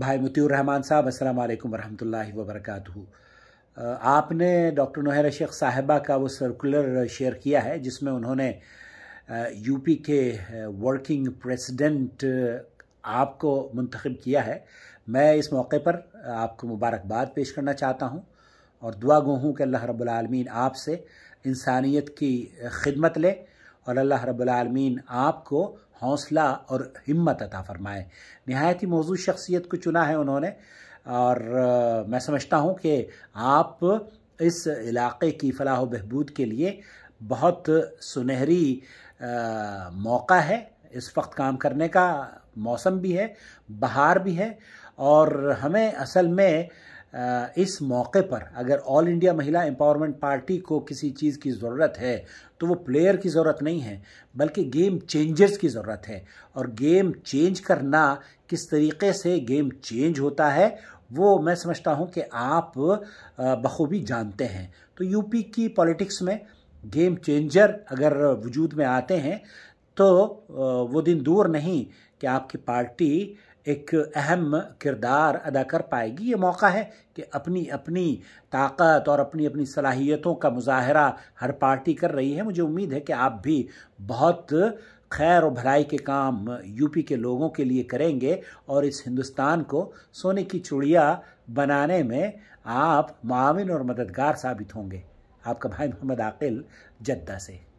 भाई रहमान साहब अस्सलाम वालेकुम वरहमतुल्लाहि आपने डॉक्टर नोहर शेख साहबा का वो सर्कुलर शेयर किया है जिसमें उन्होंने यूपी के वर्किंग प्रेसिडेंट आपको मंतखब किया है मैं इस मौके पर आपको मुबारकबाद पेश करना चाहता हूँ और दुआ गो हूँ कि अल्लाह रब्लम आपसे इंसानियत की खिदमत ले और अल्लाह रब्लम आपको हौसला और हिम्मत अता फरमाए नहायत ही मौजूद शख्सियत को चुना है उन्होंने और मैं समझता हूँ कि आप इस इलाक़े की फलाह बहबूद के लिए बहुत सुनहरी आ, मौका है इस वक्त काम करने का मौसम भी है बहार भी है और हमें असल में इस मौके पर अगर All India Mahila Empowerment Party को किसी चीज़ की ज़रूरत है तो वो प्लेयर की ज़रूरत नहीं है बल्कि गेम चेंजर्स की ज़रूरत है और गेम चेंज करना किस तरीके से गेम चेंज होता है वो मैं समझता हूँ कि आप बखूबी जानते हैं तो यूपी की पॉलिटिक्स में गेम चेंजर अगर वजूद में आते हैं तो वो दिन दूर नहीं कि आपकी पार्टी एक अहम किरदार अदा कर पाएगी ये मौका है कि अपनी अपनी ताकत और अपनी अपनी सलाहियतों का मुजाहरा हर पार्टी कर रही है मुझे उम्मीद है कि आप भी बहुत खैर और भलाई के काम यूपी के लोगों के लिए करेंगे और इस हिंदुस्तान को सोने की चुड़िया बनाने में आप माविन और मददगार साबित होंगे आपका भाई मोहम्मद आकिल जद्दा से